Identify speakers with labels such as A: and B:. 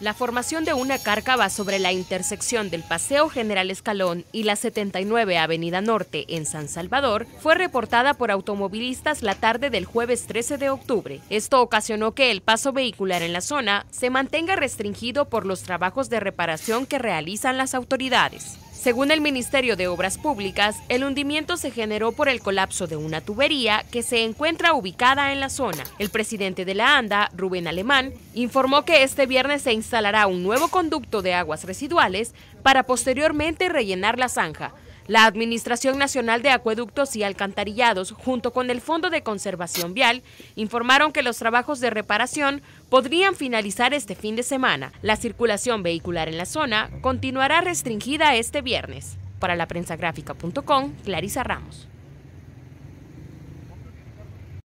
A: La formación de una cárcava sobre la intersección del Paseo General Escalón y la 79 Avenida Norte en San Salvador fue reportada por automovilistas la tarde del jueves 13 de octubre. Esto ocasionó que el paso vehicular en la zona se mantenga restringido por los trabajos de reparación que realizan las autoridades. Según el Ministerio de Obras Públicas, el hundimiento se generó por el colapso de una tubería que se encuentra ubicada en la zona. El presidente de la ANDA, Rubén Alemán, informó que este viernes se instalará un nuevo conducto de aguas residuales para posteriormente rellenar la zanja, la Administración Nacional de Acueductos y Alcantarillados, junto con el Fondo de Conservación Vial, informaron que los trabajos de reparación podrían finalizar este fin de semana. La circulación vehicular en la zona continuará restringida este viernes. Para la Clarisa Ramos.